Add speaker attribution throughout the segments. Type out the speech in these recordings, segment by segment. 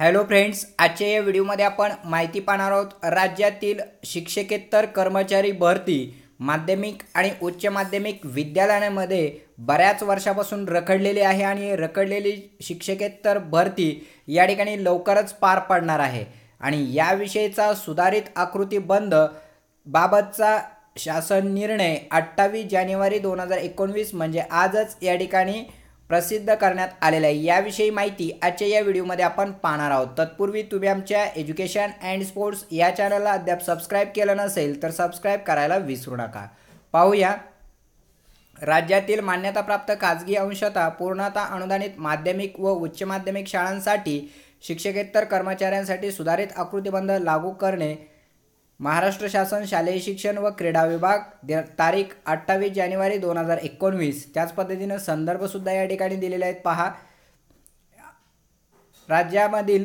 Speaker 1: hello friends आजच्या या व्हिडिओमध्ये आपण माहिती पाहणार आहोत राज्यातील शिक्षकेतर कर्मचारी भरती माध्यमिक आणि उच्च माध्यमिक विद्यालयांमध्ये बऱ्याच वर्षापासून रखडलेली आहे आणि रखडलेली शिक्षकेतर भरती या ठिकाणी लवकरच पार पडणार आहे आणि याविषयीचा सुधारित आकृती बंद बाबतचा शासन निर्णय अठ्ठावीस जानेवारी दोन हजार एकोणवीस म्हणजे आजच या ठिकाणी प्रसिद्ध करण्यात आलेलं आहे याविषयी माहिती आजच्या या व्हिडिओमध्ये आपण पाहणार आहोत तत्पूर्वी तुम्ही आमच्या एज्युकेशन अँड स्पोर्ट्स या चॅनलला अद्याप सबस्क्राईब केलं नसेल तर सबस्क्राईब करायला विसरू नका पाहूया राज्यातील मान्यताप्राप्त खाजगी अंशता पूर्णता अनुदानित माध्यमिक व उच्च माध्यमिक शाळांसाठी शिक्षकेतर कर्मचाऱ्यांसाठी सुधारित आकृतीबंध लागू करणे महाराष्ट्र शासन शालेय शिक्षण व क्रीडा विभाग तारीख अठ्ठावीस जानेवारी दोन हजार एकोणवीस त्याच पद्धतीनं संदर्भसुद्धा या ठिकाणी दिलेले आहेत पहा राज्यामधील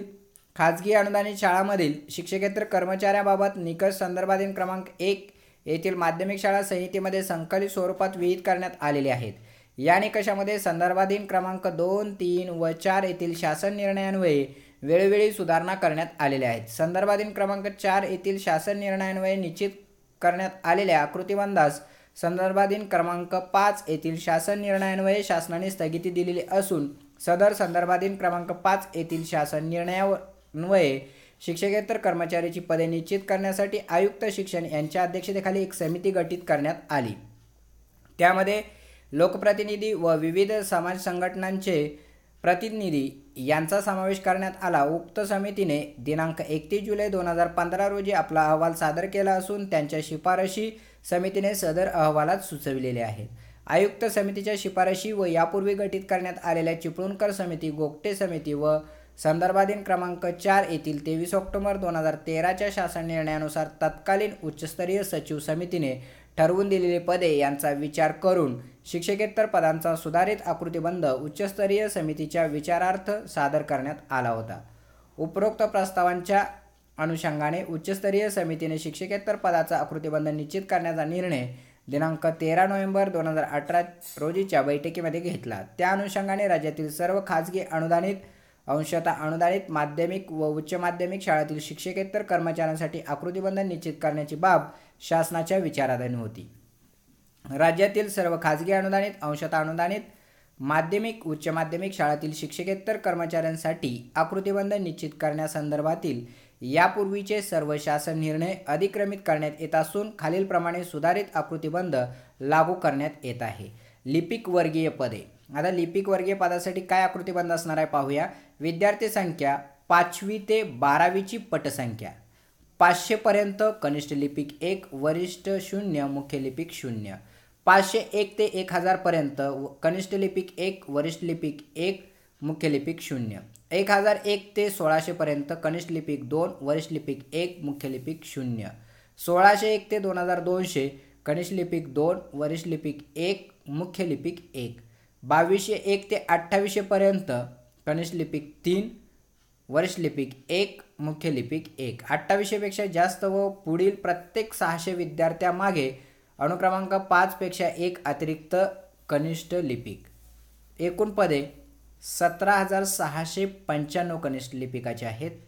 Speaker 1: खाजगी अनुदानित शाळांमधील शिक्षकेतर कर्मचाऱ्याबाबत निकष संदर्भातील क्रमांक एक येथील माध्यमिक शाळा संहितेमध्ये संकलित स्वरूपात विहित करण्यात आलेले आहेत या निकषामध्ये संदर्भाधीन क्रमांक दोन तीन व चार येथील शासन निर्णयान्वये वेळोवेळी सुधारणा करण्यात आलेल्या आहेत संदर्भाधीन क्रमांक चार येथील शासन निर्णयान्वये निश्चित करण्यात आलेल्या आकृतीबंधास संदर्भाधीन क्रमांक पाच येथील शासन निर्णयान्वये शासनाने स्थगिती दिलेली असून सदर संदर्भाधीन क्रमांक पाच येथील शासन निर्णयान्वये शिक्षकेतर कर्मचाऱ्याची पदे निश्चित करण्यासाठी आयुक्त शिक्षण यांच्या अध्यक्षतेखाली एक समिती गठीत करण्यात आली त्यामध्ये लोकप्रतिनिधी व विविध समाज संघटनांचे प्रतिनिधी यांचा समावेश करण्यात आला उक्त समितीने दिनांक एकतीस जुलै दोन हजार पंधरा रोजी आपला अहवाल सादर केला असून त्यांच्या शिफारशी समितीने सदर अहवालात सुचविलेले आहेत आयुक्त समितीच्या शिफारशी व यापूर्वी गठीत करण्यात आलेल्या चिपळूणकर समिती गोपटे समिती व संदर्भाधीन क्रमांक चार येथील तेवीस ऑक्टोबर दोन हजार तेराच्या शासन निर्णयानुसार तत्कालीन उच्चस्तरीय सचिव समितीने ठरवून दिलेली पदे यांचा विचार करून शिक्षकेतर पदांचा सुधारित आकृतीबंध उच्चस्तरीय समितीच्या विचारार्थ सादर करण्यात आला होता उपरोक्त प्रस्तावांच्या अनुषंगाने उच्चस्तरीय समितीने शिक्षकेतर पदाचा आकृतीबंध निश्चित करण्याचा निर्णय दिनांक तेरा नोव्हेंबर दोन हजार अठरा रोजीच्या बैठकीमध्ये घेतला त्या अनुषंगाने राज्यातील सर्व खाजगी अनुदानित अंशतः अनुदानित माध्यमिक व उच्च माध्यमिक शाळेतील शिक्षकेतर कर्मचाऱ्यांसाठी आकृतीबंध निश्चित करण्याची बाब शासनाच्या विचाराधीन होती राज्यातील सर्व खाजगी अनुदानित अंशतः अनुदानित माध्यमिक उच्च माध्यमिक शाळेतील शिक्षकेतर कर्मचाऱ्यांसाठी आकृतीबंधन निश्चित करण्यासंदर्भातील यापूर्वीचे सर्व शासन निर्णय अधिक्रमित करण्यात येत असून खालीलप्रमाणे सुधारित आकृतीबंध लागू करण्यात येत आहे लिपिक वर्गीय पदे आता लिपिक वर्गीय पदासाठी काय आकृतीबंध असणार आहे पाहूया विद्यार्थी संख्या पाचवी ते बारावीची पटसंख्या पाचशेपर्यंत कनिष्ठ लिपिक एक वरिष्ठ शून्य मुख्य लिपिक शून्य पाचशे एक ते एक हजारपर्यंत कनिष्ठ लिपिक एक वरिष्ठ लिपिक एक मुख्य लिपिक शून्य एक हजार एक ते सोळाशेपर्यंत कनिष्ठ लिपिक दोन वरिष्ठ लिपिक एक मुख्य लिपिक शून्य सोळाशे एक ते दोन हजार दोनशे कनिष्ठ लिपिक दोन वरिष्ठ लिपिक एक मुख्य लिपिक एक बावीसशे एक ते अठ्ठावीसशेपर्यंत कनिष्ठ लिपिक तीन वरिष्ठ लिपिक एक मुख्य लिपिक एक अठ्ठावीसशेपेक्षा जास्त व पुढील प्रत्येक सहाशे विद्यार्थ्यामागे अनुक्रमांक पाचपेक्षा एक अतिरिक्त कनिष्ठ लिपिक एकूण पदे सतरा हजार सहाशे पंच्याण्णव कनिष्ठ लिपिकाचे आहेत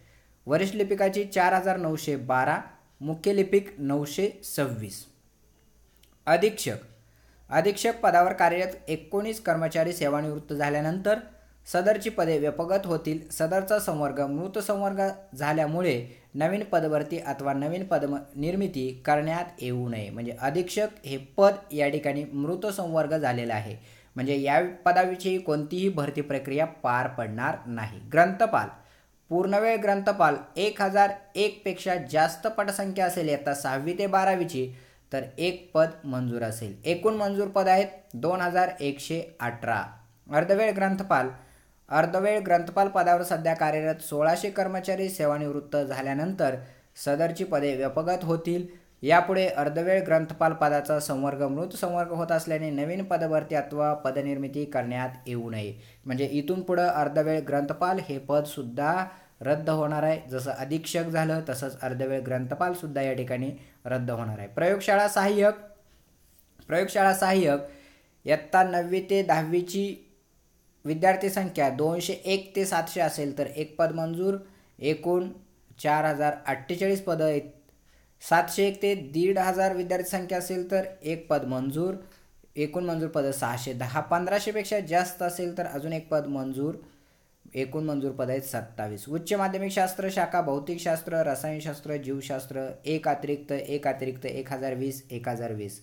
Speaker 1: वरिष्ठ लिपिकाची चार हजार नऊशे बारा मुख्य लिपिक नऊशे सव्वीस अधीक्षक अधीक्षक पदावर कार्यरत एकोणीस कर्मचारी सेवानिवृत्त झाल्यानंतर सदरची पदे व्यपगत होतील सदरचा संवर्ग मृत संवर्ग झाल्यामुळे नवीन पदभरती अथवा नवीन पद निर्मिती करण्यात येऊ नये म्हणजे अधीक्षक हे पद या ठिकाणी मृत संवर्ग झालेला आहे म्हणजे या पदाविषयी कोणतीही भरती प्रक्रिया पार पडणार नाही ग्रंथपाल पूर्णवेळ ग्रंथपाल एक हजार एकपेक्षा जास्त पटसंख्या असेल आता सहावी ते बारावीची तर एक पद मंजूर असेल एकूण मंजूर पद आहेत दोन हजार एकशे अठरा अर्धवेळ ग्रंथपाल अर्धवेळ ग्रंथपाल पदावर सध्या कार्यरत सोळाशे कर्मचारी सेवानिवृत्त झाल्यानंतर सदरची पदे व्यपगत होतील यापुढे अर्धवेळ ग्रंथपाल पदाचा संवर्ग मृत संवर्ग होत असल्याने नवीन पदभरती अथवा पदनिर्मिती करण्यात येऊ नये म्हणजे इथून पुढं अर्धवेळ ग्रंथपाल हे पदसुद्धा रद्द होणार आहे जसं अधीक्षक झालं तसंच अर्धवेळ ग्रंथपालसुद्धा या ठिकाणी रद्द होणार आहे प्रयोगशाळा सहाय्यक प्रयोगशाळा सहाय्यक इयत्ता नववी ते दहावीची विद्यार्थी संख्या दोनशे एक ते सातशे असेल तर एक पद मंजूर एकूण चार हजार अठ्ठेचाळीस पदं आहेत सातशे एक ते दीड हजार विद्यार्थी संख्या असेल तर एक पद मंजूर एकूण मंजूर पदं सहाशे दहा पंधराशेपेक्षा जास्त असेल तर अजून एक पद मंजूर एकूण मंजूर पद आहेत सत्तावीस उच्च माध्यमिक शास्त्र शाखा भौतिकशास्त्र रसायनशास्त्र जीवशास्त्र एक अतिरिक्त एक अतिरिक्त एक हजार वीस एक हजार वीस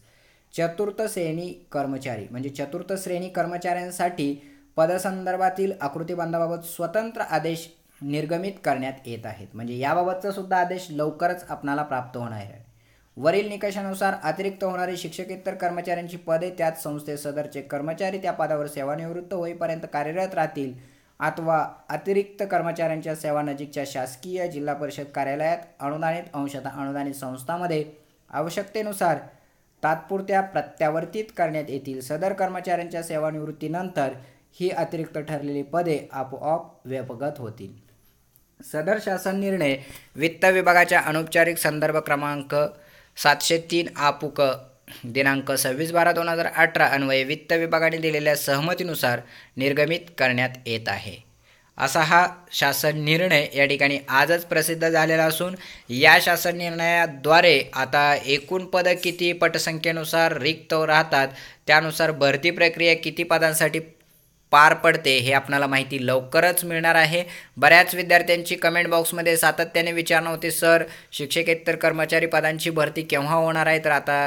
Speaker 1: चतुर्थ श्रेणी कर्मचारी म्हणजे चतुर्थ श्रेणी कर्मचाऱ्यांसाठी पदसंदर्भातील आकृती स्वतंत्र आदेश निर्गमित करण्यात येत आहेत म्हणजे याबाबतचा सुद्धा आदेश लवकरच आपणाला प्राप्त होणार आहे वरील निकषानुसार अतिरिक्त होणारे शिक्षकेतर कर्मचाऱ्यांची पदे त्याच संस्थे सदरचे कर्मचारी त्या पदावर सेवानिवृत्त होईपर्यंत कार्यरत राहतील अथवा अतिरिक्त कर्मचाऱ्यांच्या सेवा नजीकच्या शासकीय जिल्हा परिषद कार्यालयात अनुदानित अंशतः अनुदानित संस्थांमध्ये आवश्यकतेनुसार तात्पुरत्या प्रत्यावर्तित करण्यात येतील सदर कर्मचाऱ्यांच्या सेवानिवृत्तीनंतर ही अतिरिक्त ठरलेली पदे आपोआप व्यपगत होतील सदर शासन निर्णय वित्त विभागाच्या अनौपचारिक संदर्भ क्रमांक सातशे तीन आपुक दिनांक सव्वीस बारा दोन हजार अठरा अन्वये वित्त विभागाने दिलेल्या सहमतीनुसार निर्गमित करण्यात येत आहे असा हा शासन निर्णय या ठिकाणी आजच प्रसिद्ध झालेला असून या शासन निर्णयाद्वारे आता एकूण पदं किती पटसंख्येनुसार रिक्त राहतात त्यानुसार भरती प्रक्रिया किती पदांसाठी पार पडते हे आपणाला माहिती लवकरच मिळणार आहे बऱ्याच विद्यार्थ्यांची कमेंट बॉक्समध्ये सातत्याने विचारणं होते सर शिक्षकेतर कर्मचारी पदांची भरती केव्हा होणार आहे तर आता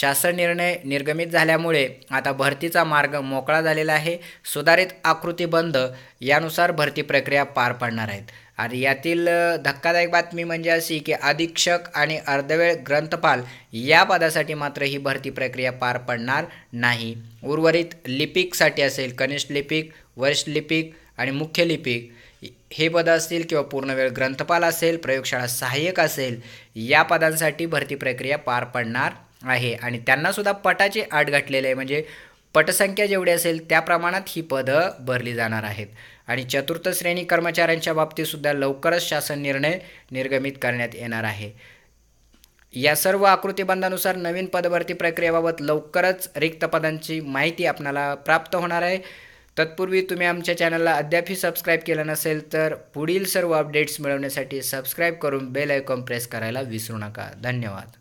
Speaker 1: शासन निर्णय निर्गमित झाल्यामुळे आता भरतीचा मार्ग मोकळा झालेला आहे सुधारित आकृतीबंध यानुसार भरती प्रक्रिया पार पडणार आहेत आणि यातील धक्कादायक बातमी म्हणजे अशी की अधीक्षक आणि अर्धवेळ ग्रंथपाल या पदासाठी मात्र ही भरती प्रक्रिया पार पडणार नाही उर्वरित लिपिकसाठी असेल कनिष्ठ लिपिक वरिष्ठ लिपिक आणि मुख्य लिपिक हे पदं असतील किंवा पूर्णवेळ ग्रंथपाल असेल प्रयोगशाळा सहाय्यक असेल या पदांसाठी भरती प्रक्रिया पार पडणार आहे आणि त्यांनासुद्धा पटाचे आट गाठलेले आहे म्हणजे पटसंख्या जेवढी असेल त्या प्रमाणात ही पदं भरली जाणार आहेत आणि चतुर्थ श्रेणी कर्मचाऱ्यांच्या बाबतीतसुद्धा लवकरच शासन निर्णय निर्गमित करण्यात येणार आहे या सर्व आकृतीबंधानुसार नवीन पदभरती प्रक्रियेबाबत लवकरच रिक्त पदांची माहिती आपणाला प्राप्त होणार आहे तत्पूर्वी तुम्ही आमच्या चॅनलला अद्यापही सबस्क्राईब केलं नसेल तर पुढील सर्व अपडेट्स मिळवण्यासाठी सबस्क्राईब करून बेल आयकॉन प्रेस करायला विसरू नका धन्यवाद